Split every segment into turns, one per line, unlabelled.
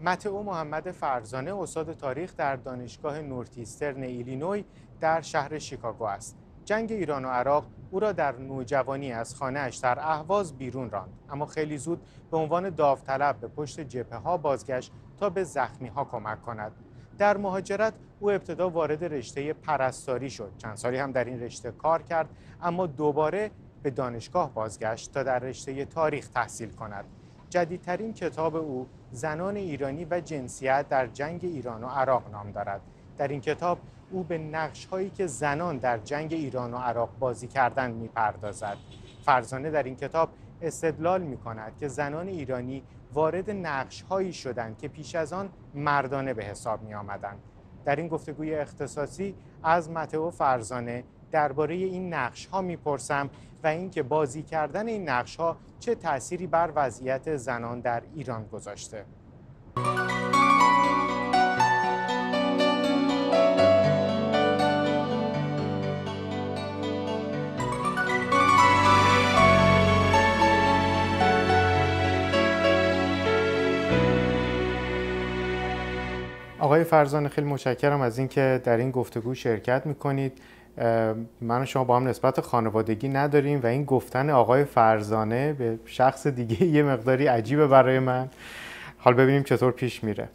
متئو محمد فرزانه استاد تاریخ در دانشگاه نورتیسترن ایلینوی در شهر شیکاگو است. جنگ ایران و عراق او را در نوجوانی از خانهاش در اهواز بیرون راند اما خیلی زود به عنوان داوطلب به پشت جبهه ها بازگشت تا به زخمی ها کمک کند در مهاجرت او ابتدا وارد رشته پرستاری شد چند سالی هم در این رشته کار کرد اما دوباره به دانشگاه بازگشت تا در رشته تاریخ تحصیل کند جدیدترین کتاب او زنان ایرانی و جنسیت در جنگ ایران و عراق نام دارد در این کتاب او به نقش هایی که زنان در جنگ ایران و عراق بازی کردند میپردازد فرزانه در این کتاب استدلال می کند که زنان ایرانی وارد نقش هایی شدند که پیش از آن مردانه به حساب می در این گفتگوی اختصاصی از متئو فرزانه درباره این نقش ها میپرسم و اینکه بازی کردن این نقش ها چه تأثیری بر وضعیت زنان در ایران گذاشته. آقای فرزان خیلی متشکرم از اینکه در این گفتگو شرکت میکنید من و شما با هم نسبت خانوادگی نداریم و این گفتن آقای فرزانه به شخص دیگه یه مقداری عجیبه برای من حال ببینیم چطور پیش میره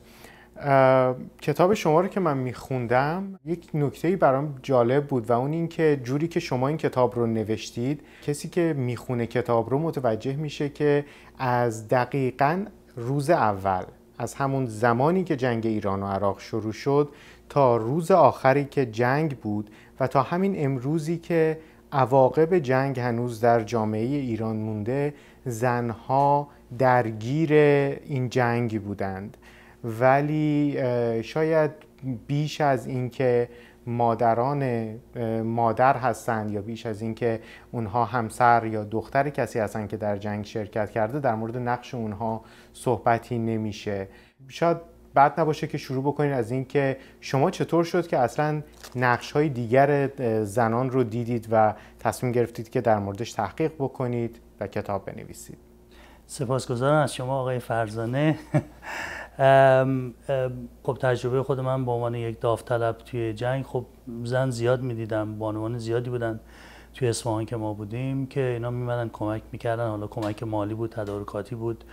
کتاب شما رو که من میخوندم یک نکته برام جالب بود و اون اینکه جوری که شما این کتاب رو نوشتید کسی که میخونه کتاب رو متوجه میشه که از دقیقا روز اول از همون زمانی که جنگ ایران و عراق شروع شد تا روز آخری که جنگ بود و تا همین امروزی که عواقب جنگ هنوز در جامعه ایران مونده زنها درگیر این جنگ بودند ولی شاید بیش از اینکه مادران مادر هستند یا بیش از اینکه اونها همسر یا دختر کسی هستند که در جنگ شرکت کرده در مورد نقش اونها صحبتی نمیشه شاید بعد نباشه که شروع بکنید از اینکه شما چطور شد که اصلا نقش های دیگر زنان رو دیدید و تصمیم گرفتید که در موردش تحقیق بکنید و کتاب بنویسید
سپاسگزارم از شما آقای فرزانه خب تجربه خود من به عنوان یک داوطلب توی جنگ خب زن زیاد میدیدم بانوان زیادی بودن توی اصفهان که ما بودیم که اینا میمدن کمک میکردن حالا کمک مالی بود تدارکاتی بود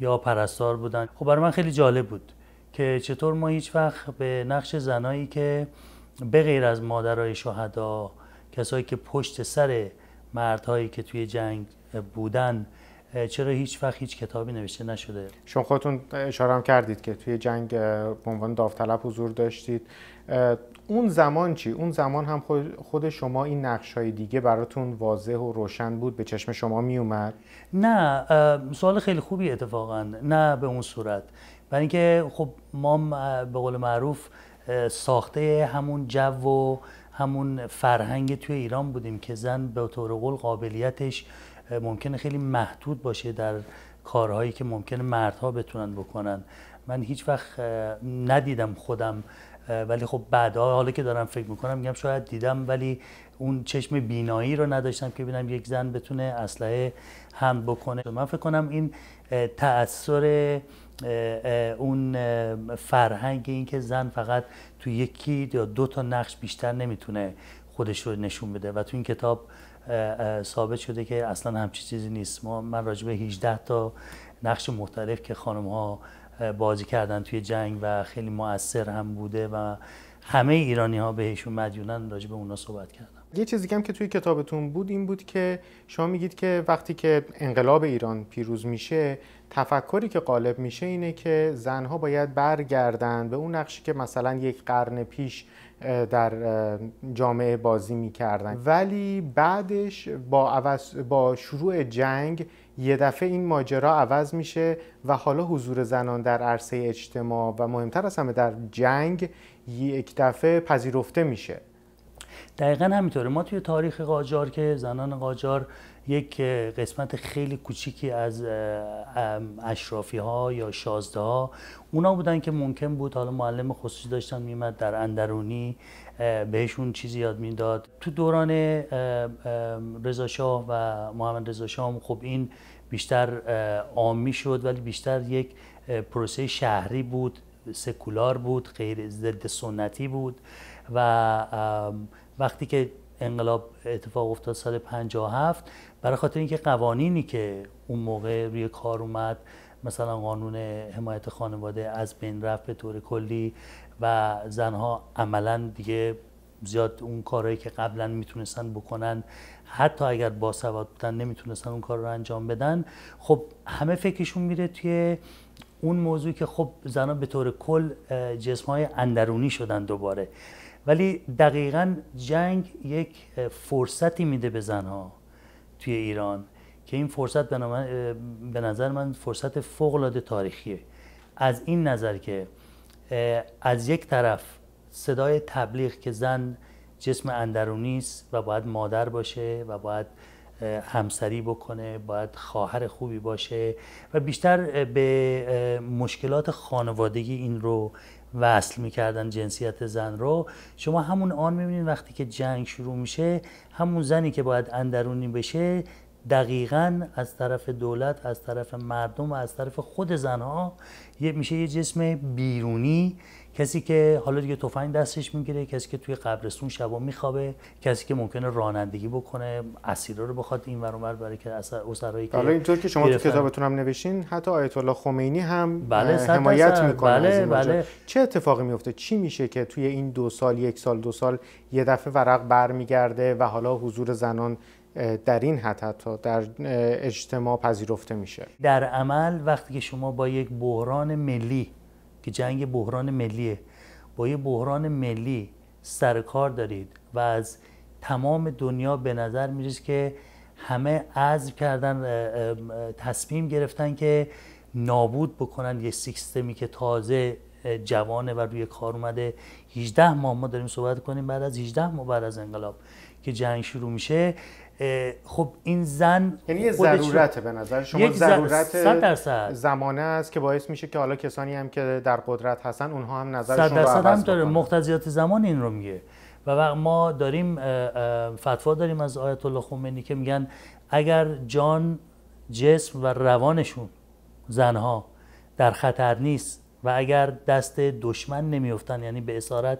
یا پرستار بودن خب برای من خیلی جالب بود که چطور ما هیچ وقت به نقش زنایی که به غیر از مادرای شهدا کسایی که پشت سر مردهایی که توی جنگ بودن چرا هیچ وقت هیچ کتابی نوشته نشده
شما خودتون اشاره هم کردید که توی جنگ به عنوان داوطلب حضور داشتید اون زمان چی اون زمان هم خود شما این نقش های دیگه براتون واضح و روشن بود به چشم شما می اومد
نه سوال خیلی خوبی اتفاقا نه به اون صورت برای اینکه خب ما به قول معروف ساخته همون جو و همون فرهنگ توی ایران بودیم که زن به طور قول قابلیتش ممکنه خیلی محدود باشه در کارهایی که ممکنه مردها بتونن بکنن من هیچ وقت ندیدم خودم ولی خب بعدها حالا که دارم فکر میکنم میگم شاید دیدم ولی اون چشم بینایی رو نداشتم که ببینم یک زن بتونه اسلحه هم بکنه من فکر کنم این تأثیر اون فرهنگ اینکه زن فقط تو یکی یا دو تا نقش بیشتر نمیتونه خودش رو نشون بده و تو این کتاب ثابت شده که اصلا همچی چیزی نیست ما من راجع به 18 تا نقش مختلف که خانم ها بازی کردن توی جنگ و خیلی مؤثر هم بوده و همه ایرانی ها بهشون مدیونن راجع به اونا صحبت کردن
یه چیزی هم که توی کتابتون بود این بود که شما میگید که وقتی که انقلاب ایران پیروز میشه تفکری که قالب میشه اینه که زنها باید برگردن به اون نقشی که مثلا یک قرن پیش در جامعه بازی میکردن ولی بعدش با, با شروع جنگ یه دفعه این ماجرا عوض میشه و حالا حضور زنان در عرصه اجتماع و مهمتر از همه در جنگ یک دفعه پذیرفته میشه
دقیقا همینطوره ما توی تاریخ قاجار که زنان قاجار یک قسمت خیلی کوچیکی از اشرافی ها یا شازده ها اونا بودن که ممکن بود حالا معلم خصوصی داشتن میمد در اندرونی بهشون چیزی یاد میداد تو دوران رضا و محمد رضا شاه خب این بیشتر عامی شد ولی بیشتر یک پروسه شهری بود سکولار بود غیر ضد سنتی بود و وقتی که انقلاب اتفاق افتاد سال 57 برای خاطر اینکه قوانینی که اون موقع روی کار اومد مثلا قانون حمایت خانواده از بین رفت به طور کلی و زنها عملا دیگه زیاد اون کارهایی که قبلا میتونستن بکنن حتی اگر باسواد بودن نمیتونستن اون کار رو انجام بدن خب همه فکرشون میره توی اون موضوعی که خب زنها به طور کل جسمهای اندرونی شدن دوباره ولی دقیقا جنگ یک فرصتی میده به زنها توی ایران که این فرصت به نظر من فرصت فوقلاده تاریخیه از این نظر که از یک طرف صدای تبلیغ که زن جسم اندرونی است و باید مادر باشه و باید همسری بکنه باید خواهر خوبی باشه و بیشتر به مشکلات خانوادگی این رو وصل میکردن جنسیت زن رو شما همون آن میبینید وقتی که جنگ شروع میشه همون زنی که باید اندرونی بشه دقیقا از طرف دولت از طرف مردم و از طرف خود زنها یه میشه یه جسم بیرونی کسی که حالا دیگه تفنگ دستش میگیره کسی که توی قبرستون شبا میخوابه کسی که ممکنه رانندگی بکنه اسیرا رو بخواد این ور اونور برای که اسرایی که حالا اینطور که شما تو کتابتون
هم نوشین حتی آیت الله خمینی هم بله حمایت میکنه بله بله. چه اتفاقی میفته چی میشه که توی این دو سال یک سال دو سال یه دفعه ورق برمیگرده و حالا حضور زنان در این حد در اجتماع پذیرفته میشه
در عمل وقتی که شما با یک بحران ملی که جنگ بحران ملیه با یه بحران ملی سر کار دارید و از تمام دنیا به نظر میرید که همه عزم کردن تصمیم گرفتن که نابود بکنن یه سیستمی که تازه جوانه و روی کار اومده 18 ماه ما داریم صحبت کنیم بعد از 18 ماه بعد از انقلاب که جنگ شروع میشه خب این زن یعنی یه ضرورت به نظر شما یک ضرورت
زمانه است که باعث میشه که حالا کسانی هم که در قدرت هستن اونها هم نظرشون رو عوض هم داره
مقتضیات زمان این رو میگه و ما داریم فتوا داریم از آیت الله خمینی که میگن اگر جان جسم و روانشون زنها در خطر نیست و اگر دست دشمن نمیفتن یعنی به اسارت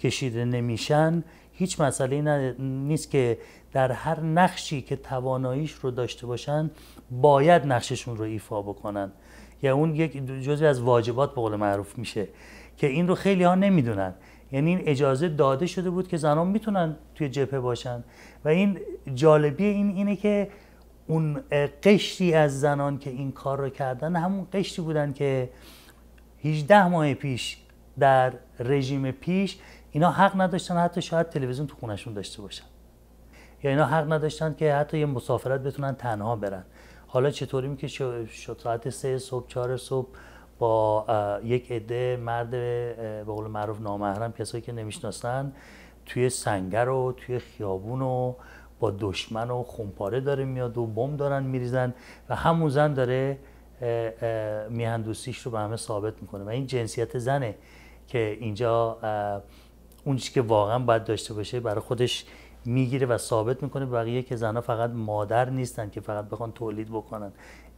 کشیده نمیشن هیچ مسئله نیست که در هر نقشی که تواناییش رو داشته باشن باید نقششون رو ایفا بکنن یا اون یک جزی از واجبات به قول معروف میشه که این رو خیلی ها نمیدونن یعنی این اجازه داده شده بود که زنان میتونن توی جبهه باشن و این جالبی این اینه که اون قشتی از زنان که این کار رو کردن همون قشتی بودن که 18 ماه پیش در رژیم پیش اینا حق نداشتن حتی شاید تلویزیون تو خونشون داشته باشن یا اینا حق نداشتن که حتی یه مسافرت بتونن تنها برن حالا چطوری که ساعت سه صبح چهار صبح با یک عده مرد به قول معروف نامحرم کسایی که نمیشناسن توی سنگر و توی خیابون و با دشمن و خونپاره داره میاد و بم دارن میریزن و همون زن داره میهندوسیش رو به همه ثابت میکنه و این جنسیت زنه که اینجا اون چیزی که واقعا باید داشته باشه برای خودش میگیره و ثابت میکنه بقیه که زنها فقط مادر نیستن که فقط بخوان تولید بکنن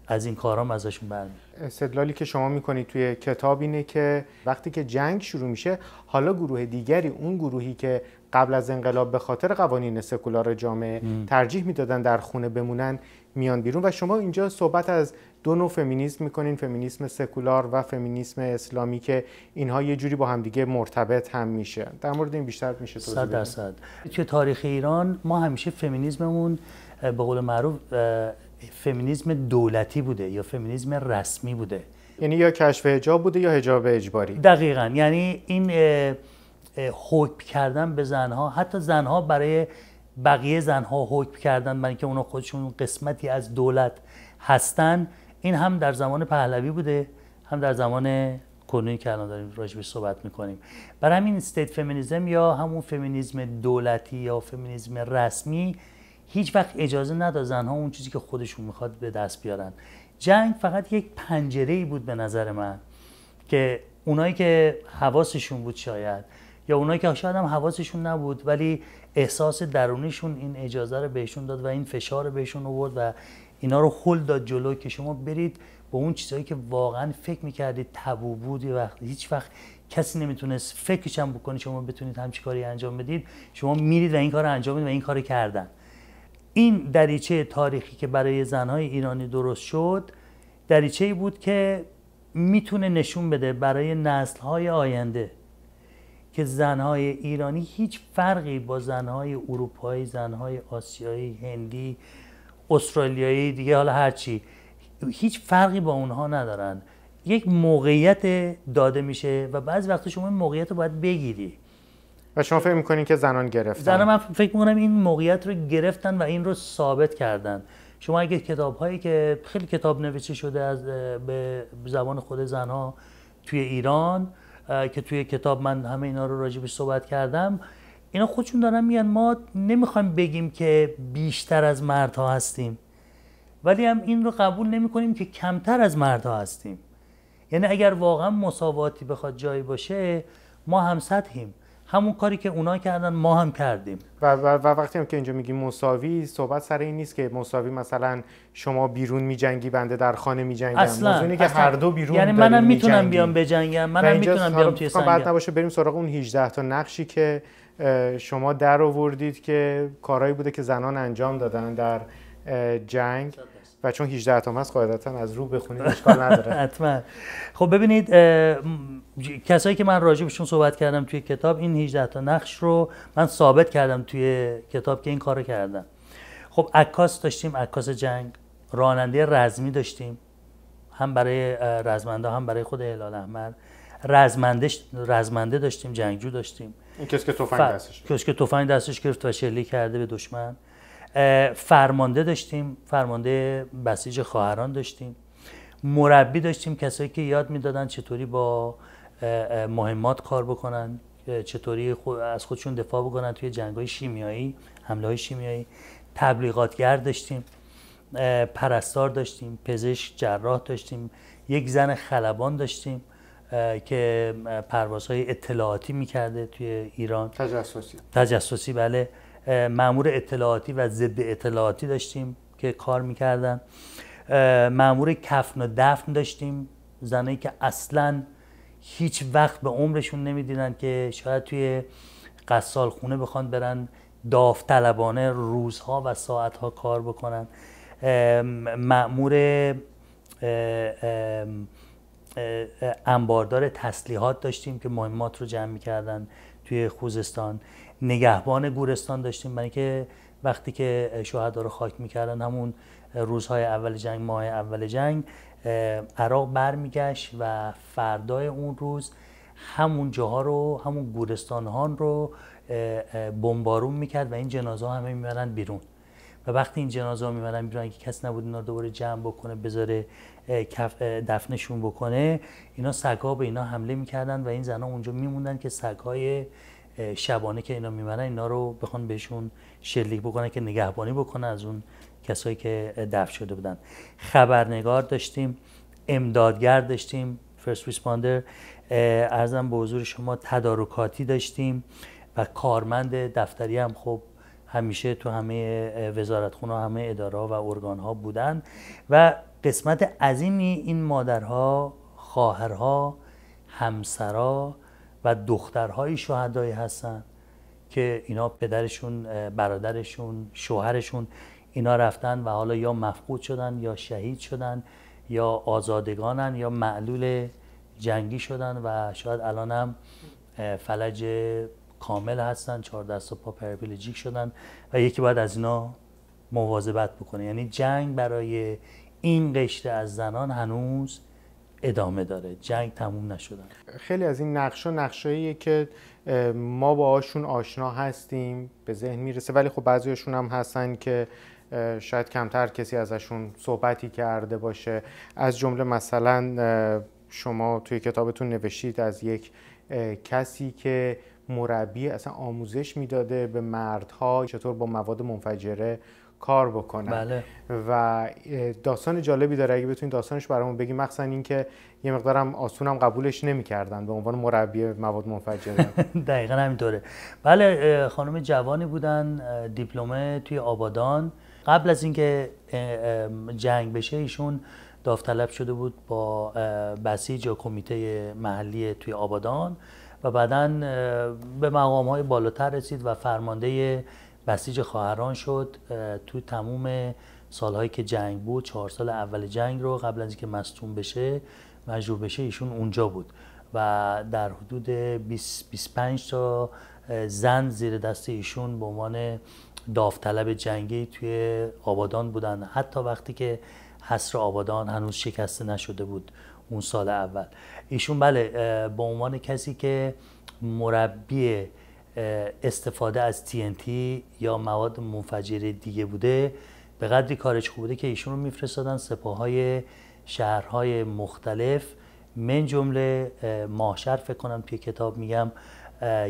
از این کارام ازشون برمی استدلالی که شما میکنید توی کتاب اینه که وقتی که جنگ شروع میشه حالا گروه دیگری اون گروهی که قبل از انقلاب به خاطر قوانین سکولار جامعه ترجیح میدادن در خونه بمونن میان بیرون و شما اینجا صحبت از دو نوع فمینیسم میکنین فمینیسم سکولار و فمینیسم اسلامی که اینها یه جوری با همدیگه مرتبط هم میشه در مورد این بیشتر میشه توضیح صد درصد
توی تاریخ ایران ما همیشه فمینیسممون به قول معروف فمینیسم دولتی بوده یا فمینیسم رسمی بوده
یعنی یا کشف هجاب بوده یا هجاب اجباری دقیقا
یعنی این حکم کردن به زنها حتی زنها برای بقیه زنها حکم کردن من که اونا خودشون قسمتی از دولت هستن این هم در زمان پهلوی بوده هم در زمان کنونی که الان داریم راجبش صحبت میکنیم برای همین استیت فمینیزم یا همون فمینیزم دولتی یا فمینیزم رسمی هیچ وقت اجازه نداد زنها اون چیزی که خودشون میخواد به دست بیارن جنگ فقط یک پنجره ای بود به نظر من که اونایی که حواسشون بود شاید یا اونایی که شاید هم حواسشون نبود ولی احساس درونیشون این اجازه رو بهشون داد و این فشار بهشون آورد و اینا رو خل داد جلو که شما برید با اون چیزهایی که واقعا فکر میکردید تبو بود یه وقت هیچ وقت کسی نمیتونست فکرش هم بکنه شما بتونید همچی کاری انجام بدید شما میرید و این کار انجام بدید و این کار کردن این دریچه تاریخی که برای زنهای ایرانی درست شد دریچه ای بود که میتونه نشون بده برای نسلهای آینده که زنهای ایرانی هیچ فرقی با زنهای اروپایی، زنهای آسیایی، هندی، استرالیایی دیگه حالا هرچی هیچ فرقی با اونها ندارن یک موقعیت داده میشه و بعضی وقتا شما این موقعیت رو باید بگیری و شما فکر میکنین که زنان گرفتن زنان من فکر میکنم این موقعیت رو گرفتن و این رو ثابت کردن شما اگه کتاب هایی که خیلی کتاب نوشته شده از به زبان خود زنها توی ایران که توی کتاب من همه اینا رو راجبش صحبت کردم اینا خودشون دارن میگن ما نمیخوایم بگیم که بیشتر از مردها هستیم ولی هم این رو قبول نمی کنیم که کمتر از مردها هستیم یعنی اگر واقعا مساواتی بخواد جایی باشه ما هم سطحیم همون کاری که اونا کردن ما هم
کردیم و, و, وقتی هم که اینجا میگیم مساوی صحبت سر این نیست که مساوی مثلا شما بیرون میجنگی بنده در خانه میجنگم اصلا اینه که هر دو بیرون یعنی منم میتونم بیام بجنگم منم میتونم بیام توی خب بعد نباشه بریم سراغ اون 18 تا نقشی که شما در آوردید که کارهایی بوده که زنان انجام دادن در جنگ و چون 18 تا هست قاعدتا از رو بخونید اشکال نداره حتما خب ببینید
کسایی که من راجبشون صحبت کردم توی کتاب این 18 تا نقش رو من ثابت کردم توی کتاب که این رو کردم خب عکاس داشتیم عکاس جنگ راننده رزمی داشتیم هم برای رزمنده هم برای خود هلال احمد رزمنده رزمنده داشتیم جنگجو داشتیم این که تفنگ دستش کس که تفنگ دستش گرفت و شلیک کرده به دشمن فرمانده داشتیم فرمانده بسیج خواهران داشتیم مربی داشتیم کسایی که یاد میدادن چطوری با مهمات کار بکنن چطوری از خودشون دفاع بکنن توی جنگ های شیمیایی حمله های شیمیایی تبلیغاتگر داشتیم پرستار داشتیم پزشک جراح داشتیم یک زن خلبان داشتیم که پروازهای اطلاعاتی میکرده توی ایران تجسسی تجسسی بله مامور اطلاعاتی و ضد اطلاعاتی داشتیم که کار میکردن مامور کفن و دفن داشتیم زنایی که اصلا هیچ وقت به عمرشون نمیدیدن که شاید توی قصال خونه بخوان برن داوطلبانه روزها و ساعتها کار بکنن مأمور انباردار تسلیحات داشتیم که مهمات رو جمع میکردن توی خوزستان نگهبان گورستان داشتیم برای که وقتی که شهدا رو خاک میکردن همون روزهای اول جنگ ماه اول جنگ عراق برمیگشت و فردای اون روز همون جاها رو همون گورستان رو بمبارون میکرد و این جنازه همه میبرند بیرون و وقتی این جنازه ها میبرن بیرون که کس نبود اینا دوباره جمع بکنه بذاره دفنشون بکنه اینا سگا به اینا حمله میکردن و این زنها اونجا میموندن که های شبانه که اینا میبرن اینا رو بخوان بهشون شلیک بکنن که نگهبانی بکنه از اون کسایی که دفن شده بودن خبرنگار داشتیم امدادگر داشتیم فرست ریسپاندر ارزم به حضور شما تدارکاتی داشتیم و کارمند دفتری هم خب همیشه تو همه وزارتخونه همه اداره و ارگان ها بودن و قسمت عظیمی این مادرها خواهرها همسرا و دخترهای شهدایی هستن که اینا پدرشون برادرشون شوهرشون اینا رفتن و حالا یا مفقود شدن یا شهید شدن یا آزادگانن یا معلول جنگی شدن و شاید الانم فلج کامل هستن چهار دست و پا شدن و یکی باید از اینا مواظبت بکنه یعنی جنگ برای
این قشته از زنان هنوز ادامه داره جنگ تموم نشدن خیلی از این نقشه نقشاییه که ما باهاشون آشنا هستیم به ذهن میرسه ولی خب بعضیشون هم هستن که شاید کمتر کسی ازشون صحبتی کرده باشه از جمله مثلا شما توی کتابتون نوشتید از یک کسی که مربی اصلا آموزش میداده به مردها چطور با مواد منفجره کار بکنن بله. و داستان جالبی داره اگه بتونید داستانش برامون بگی مخصوصا اینکه یه مقدارم آسونم قبولش نمیکردن به عنوان مربی مواد منفجره
دقیقا همینطوره بله خانم جوانی بودن دیپلمه توی آبادان قبل از اینکه جنگ بشه ایشون داوطلب شده بود با بسیج یا کمیته محلی توی آبادان و بعدا به مقام های بالاتر رسید و فرمانده بسیج خواهران شد تو تموم سالهایی که جنگ بود چهار سال اول جنگ رو قبل از اینکه مصدوم بشه مجروح بشه ایشون اونجا بود و در حدود 20 25 تا زن زیر دست ایشون به عنوان داوطلب جنگی توی آبادان بودن حتی وقتی که حصر آبادان هنوز شکسته نشده بود اون سال اول ایشون بله به عنوان کسی که مربی استفاده از TNT یا مواد منفجره دیگه بوده به قدری کارش خوب بوده که ایشون رو میفرستادن سپاهای شهرهای مختلف من جمله ماهشر فکر کنم توی کتاب میگم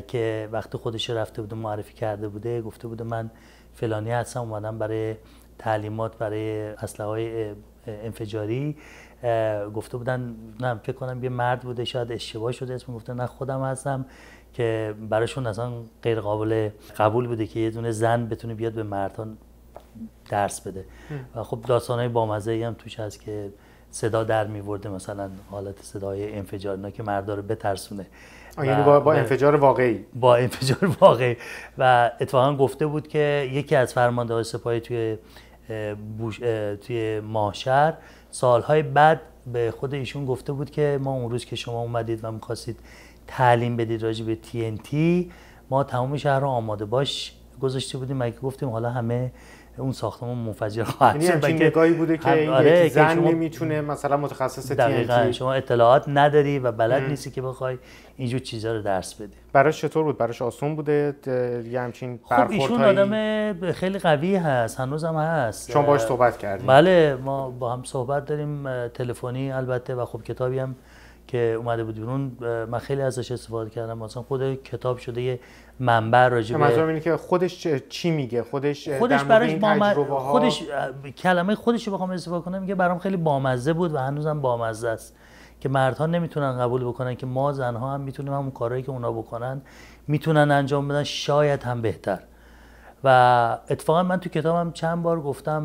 که وقتی خودش رفته بوده معرفی کرده بوده گفته بوده من فلانی هستم اومدم برای تعلیمات برای اسلحه های انفجاری گفته بودن نه فکر کنم یه مرد بوده شاید اشتباه شده اسم گفته نه خودم هستم که براشون اصلا غیر قابل قبول بوده که یه دونه زن بتونه بیاد به مردان درس بده و خب های بامزه هم توش هست که صدا در میورده مثلا حالت صدای انفجار اینا که مردا رو بترسونه یعنی با, با انفجار واقعی با انفجار واقعی و اتفاقا گفته بود که یکی از های سپاهی توی توی ماهشهر سالهای بعد به خود ایشون گفته بود که ما اون روز که شما اومدید و میخواستید تعلیم بدید راجع به TNT ما تمام شهر رو آماده باش گذاشته بودیم مگه گفتیم حالا همه اون ساختمان منفجر خواهد یعنی شد یعنی نگاهی بوده که آره یک زن
نمیتونه مثلا متخصص دقیقا شما
اطلاعات نداری و بلد نیستی که
بخوای اینجور چیزها رو درس بده. براش چطور بود براش آسون بوده یه همچین خب ایشون
آدم خیلی قوی هست هنوز هم هست چون باش صحبت کردیم بله ما با هم صحبت داریم تلفنی البته و خب کتابی هم که اومده بود بیرون من خیلی ازش استفاده کردم مثلا خود کتاب شده یه منبع راجع به
اینه که خودش چی میگه خودش خودش برایش خودش
کلمه خودش رو بخوام استفاده کنم میگه برام خیلی بامزه بود و هنوزم بامزه است که مردها نمیتونن قبول بکنن که ما زنها هم میتونیم همون کارهایی که اونا بکنن میتونن انجام بدن شاید هم بهتر و اتفاقا من تو کتابم چند بار گفتم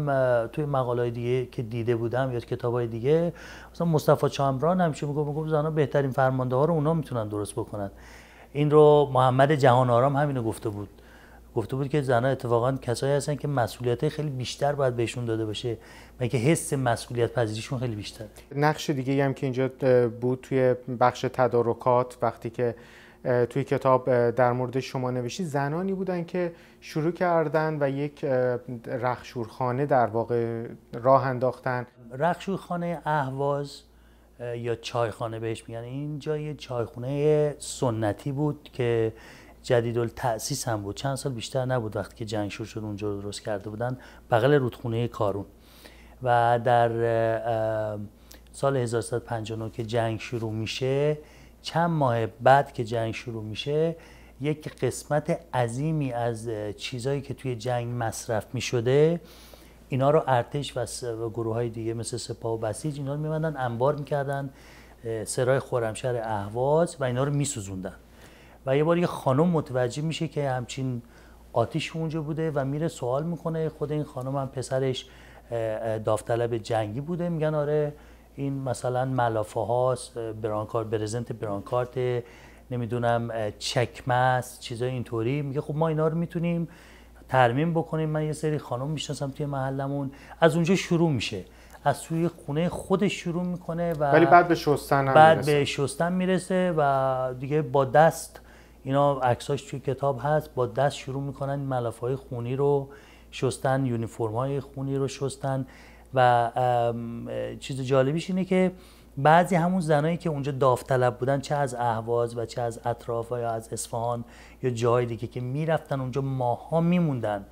توی مقاله دیگه که دیده بودم یا های دیگه مثلا مصطفی چامران همیشه میگفت میگفت زنا بهترین فرمانده ها رو اونا میتونن درست بکنن این رو محمد جهان آرام همینو گفته بود گفته بود که زنها اتفاقا کسایی هستن که مسئولیت خیلی بیشتر باید بهشون داده باشه مگه حس مسئولیت پذیریشون خیلی بیشتر
نقش دیگه هم که اینجا بود توی بخش تدارکات وقتی که توی کتاب در مورد شما نوشتی زنانی بودن که شروع کردن و یک رخشورخانه در واقع راه انداختن
رخشورخانه اهواز یا چایخانه بهش میگن این جای چایخونه سنتی بود که جدید تأسیس هم بود چند سال بیشتر نبود وقتی که جنگ شروع شد اونجا درست کرده بودن بغل رودخونه کارون و در سال 1359 که جنگ شروع میشه چند ماه بعد که جنگ شروع میشه یک قسمت عظیمی از چیزهایی که توی جنگ مصرف میشده اینا رو ارتش و گروه های دیگه مثل سپاه و بسیج اینا رو میمندن انبار میکردن سرای خورمشهر اهواز و اینا رو میسوزوندن و یه بار یه خانم متوجه میشه که همچین آتیش اونجا بوده و میره سوال میکنه خود این خانم هم پسرش داوطلب جنگی بوده میگن آره این مثلا ملافه هاست برانکارت برزنت برانکارت نمیدونم چکمه است چیزای اینطوری میگه خب ما اینا رو میتونیم ترمیم بکنیم من یه سری خانم میشناسم توی محلمون از اونجا شروع میشه از سوی خونه خودش شروع میکنه و ولی بعد به شستن هم بعد میرسه. به شستن میرسه و دیگه با دست اینا عکساش توی کتاب هست با دست شروع میکنن ملافه های خونی رو شستن یونیفرم های خونی رو شستن و چیز جالبیش اینه که بعضی همون زنایی که اونجا داوطلب بودن چه از اهواز و چه از اطراف و یا از اصفهان یا جای دیگه که میرفتن اونجا ماها میموندن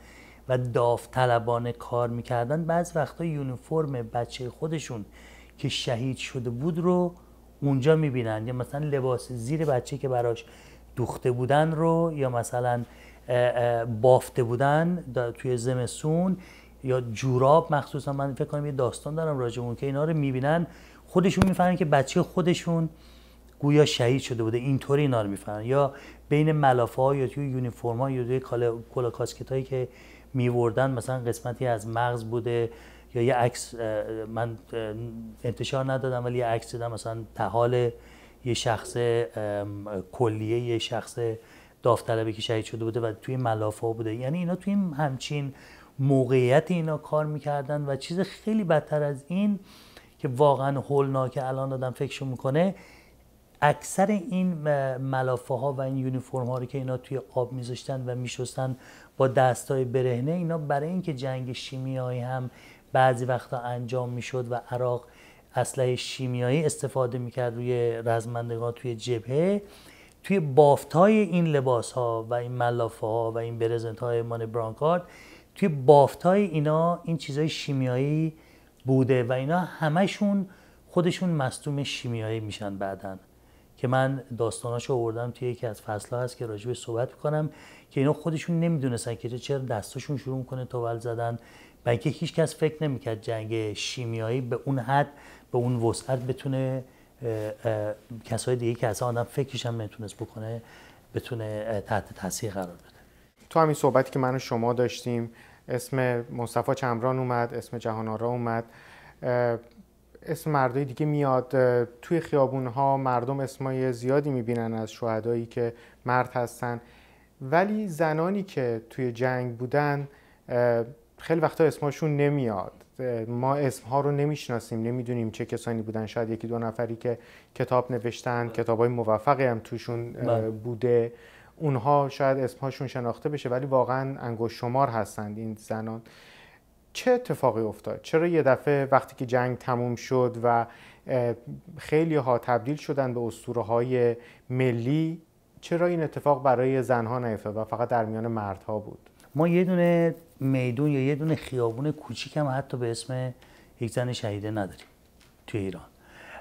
و داوطلبانه کار میکردن بعضی وقتا یونیفرم بچه خودشون که شهید شده بود رو اونجا میبینن یا مثلا لباس زیر بچه که براش دوخته بودن رو یا مثلا بافته بودن توی زمسون یا جوراب مخصوصا من فکر کنم یه داستان دارم راجمون که اینا رو میبینن خودشون میفهمن که بچه خودشون گویا شهید شده بوده اینطوری اینا رو میفهمن یا بین ملافه ها یا توی یونیفرم ها یا توی کاسکت هایی که میوردن مثلا قسمتی از مغز بوده یا یه عکس من انتشار ندادم ولی یه عکس دیدم مثلا تحال یه شخص کلیه یه شخص داوطلبی که شهید شده بوده و توی ملافه بوده یعنی اینا توی همچین موقعیت اینا کار میکردن و چیز خیلی بدتر از این که واقعا هولناک الان آدم فکرشو میکنه اکثر این ملافه ها و این یونیفرم ها رو که اینا توی آب میذاشتن و میشستن با های برهنه اینا برای اینکه جنگ شیمیایی هم بعضی وقتا انجام میشد و عراق اسلحه شیمیایی استفاده میکرد روی رزمندگان توی جبهه توی بافت های این لباس ها و این ملافه ها و این برزنت های مان برانکارد توی بافتای اینا این چیزای شیمیایی بوده و اینا همشون خودشون مصدوم شیمیایی میشن بعدن که من داستاناشو آوردم توی یکی از فصلها هست که به صحبت میکنم که اینا خودشون نمیدونستن که چرا دستاشون شروع کنه تاول زدن بلکه هیچ کس فکر نمیکرد جنگ شیمیایی به اون حد به اون وسعت بتونه کسای دیگه که اصلا آدم فکرش هم بکنه بتونه تحت تاثیر قرار بده
تو همین صحبتی که من و شما داشتیم اسم مصطفی چمران اومد اسم جهان آرا اومد اسم مردای دیگه میاد توی خیابون ها مردم اسمای زیادی میبینن از شهدایی که مرد هستن ولی زنانی که توی جنگ بودن خیلی وقتا اسمشون نمیاد ما اسمها رو نمیشناسیم نمیدونیم چه کسانی بودن شاید یکی دو نفری که کتاب نوشتن بله. کتاب های موفقی هم توشون بله. بوده اونها شاید اسمهاشون شناخته بشه ولی واقعا انگوش شمار هستند این زنان چه اتفاقی افتاد؟ چرا یه دفعه وقتی که جنگ تموم شد و خیلی ها تبدیل شدن به اسطوره های ملی چرا این اتفاق برای زنها نیفتاد و فقط در میان مردها بود؟
ما یه دونه میدون یا یه دونه خیابون کوچیک هم حتی به اسم یک زن شهیده نداریم توی ایران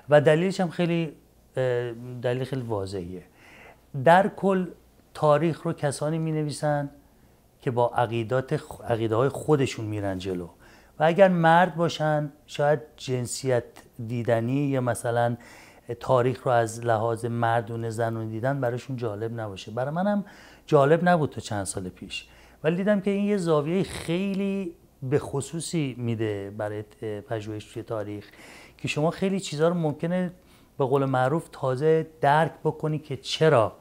و دلیلش هم خیلی دلیل خیلی واضحیه در کل تاریخ رو کسانی می نویسن که با عقیدات عقیده های خودشون میرن جلو و اگر مرد باشن شاید جنسیت دیدنی یا مثلا تاریخ رو از لحاظ مردونه زنون دیدن براشون جالب نباشه برای منم جالب نبود تا چند سال پیش ولی دیدم که این یه زاویه خیلی به خصوصی میده برای پژوهش توی تاریخ که شما خیلی چیزها رو ممکنه به قول معروف تازه درک بکنی که چرا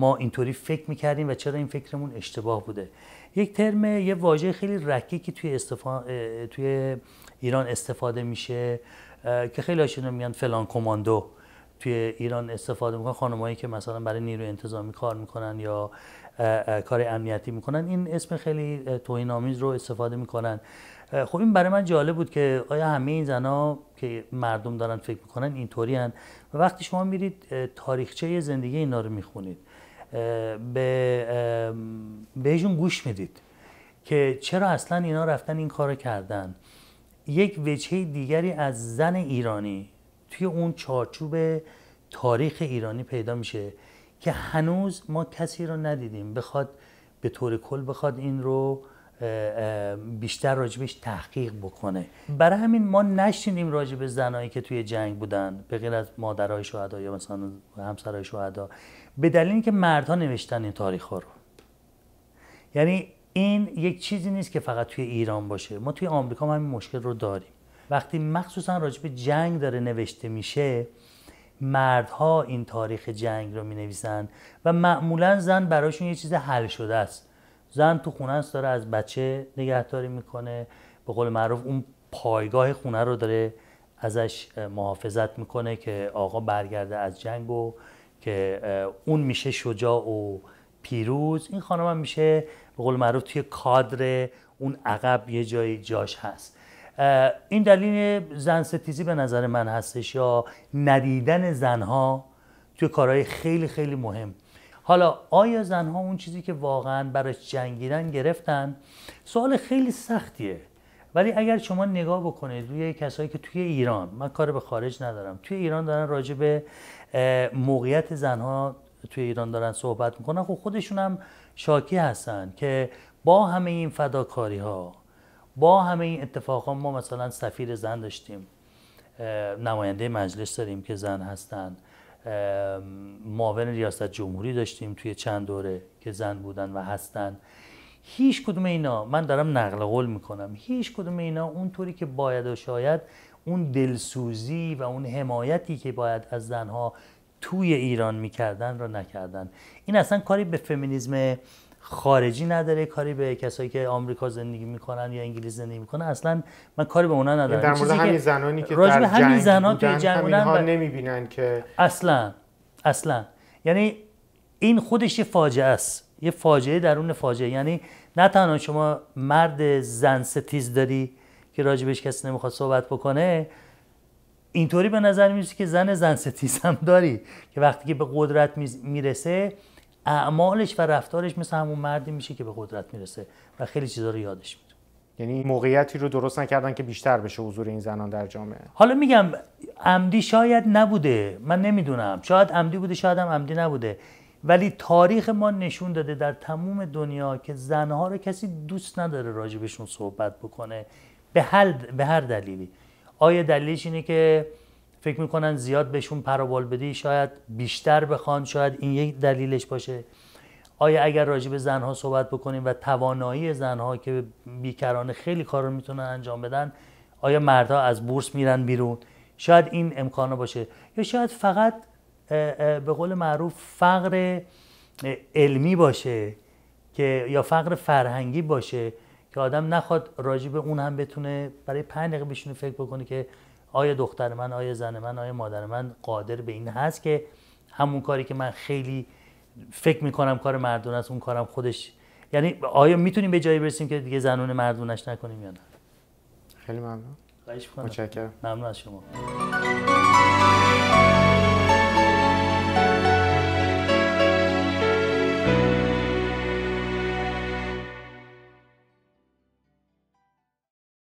ما اینطوری فکر میکردیم و چرا این فکرمون اشتباه بوده یک ترم یه واژه خیلی رکی که توی, استفا... توی ایران استفاده میشه که خیلی هاشون میگن فلان کماندو توی ایران استفاده میکنن خانمایی که مثلا برای نیروی انتظامی کار میکنن یا کار امنیتی میکنن این اسم خیلی توهین آمیز رو استفاده میکنن خب این برای من جالب بود که آیا همه این زنها که مردم دارن فکر میکنن اینطوری و وقتی شما میرید تاریخچه زندگی اینا رو میخونید به بهشون گوش میدید که چرا اصلا اینا رفتن این کار کردن یک وجهه دیگری از زن ایرانی توی اون چارچوب تاریخ ایرانی پیدا میشه که هنوز ما کسی رو ندیدیم بخواد به طور کل بخواد این رو بیشتر راجبش تحقیق بکنه برای همین ما نشنیدیم راجب زنایی که توی جنگ بودن به غیر از مادرای شهدا یا مثلا همسرای شهدا به دلیل اینکه مردها نوشتن این تاریخ ها رو یعنی این یک چیزی نیست که فقط توی ایران باشه ما توی آمریکا هم این مشکل رو داریم وقتی مخصوصا به جنگ داره نوشته میشه مردها این تاریخ جنگ رو می نویسن و معمولا زن براشون یه چیز حل شده است زن تو خونه است داره از بچه نگهداری میکنه به قول معروف اون پایگاه خونه رو داره ازش محافظت میکنه که آقا برگرده از جنگ و که اون میشه شجاع و پیروز این خانم هم میشه به قول معروف توی کادر اون عقب یه جای جاش هست این دلیل زن ستیزی به نظر من هستش یا ندیدن زنها توی کارهای خیلی خیلی مهم حالا آیا زنها اون چیزی که واقعا برای جنگیدن گرفتن سوال خیلی سختیه ولی اگر شما نگاه بکنید روی کسایی که توی ایران من کار به خارج ندارم توی ایران دارن راجع به موقعیت زنها توی ایران دارن صحبت میکنن خب خودشون هم شاکی هستن که با همه این فداکاری ها با همه این اتفاق ها ما مثلا سفیر زن داشتیم نماینده مجلس داریم که زن هستن معاون ریاست جمهوری داشتیم توی چند دوره که زن بودن و هستن هیچ کدوم اینا من دارم نقل قول میکنم هیچ کدوم اینا اونطوری که باید و شاید اون دلسوزی و اون حمایتی که باید از زنها توی ایران میکردن را نکردن این اصلا کاری به فمینیزم خارجی نداره کاری به کسایی که آمریکا زندگی میکنن یا انگلیس زندگی میکنن اصلا من کاری به اونا ندارم در مورد همین زنانی که در همین زنان توی جنگ ها
نمیبینن که
اصلا اصلا یعنی این خودش یه فاجعه است یه فاجعه درون فاجعه یعنی نه تنها شما مرد زن ستیز داری که راجبش کسی نمیخواد صحبت بکنه اینطوری به نظر میرسی که زن زن ستیز هم داری که وقتی که به قدرت میرسه اعمالش و رفتارش مثل همون مردی میشه که به قدرت میرسه
و خیلی چیزا رو یادش میده یعنی موقعیتی رو درست نکردن که بیشتر بشه حضور این زنان در جامعه
حالا میگم عمدی شاید نبوده من نمیدونم شاید عمدی بوده شاید هم عمدی نبوده ولی تاریخ ما نشون داده در تموم دنیا که زنها رو کسی دوست نداره راجبشون صحبت بکنه به, به هر دلیلی آیا دلیلش اینه که فکر میکنن زیاد بهشون پروبال بدی شاید بیشتر بخوان شاید این یک دلیلش باشه آیا اگر راجع به زنها صحبت بکنیم و توانایی زنها که بیکرانه خیلی کار رو میتونن انجام بدن آیا مردها از بورس میرن بیرون شاید این امکانه باشه یا شاید فقط به قول معروف فقر علمی باشه که یا فقر فرهنگی باشه که آدم نخواد راجع به اون هم بتونه برای پنج دقیقه بشینه فکر بکنه که آیا دختر من آیا زن من آیا مادر من قادر به این هست که همون کاری که من خیلی فکر میکنم کار مردون است اون کارم خودش یعنی آیا میتونیم به جایی برسیم که دیگه زنون مردونش نکنیم یا نه خیلی ممنون خواهش ممنون از شما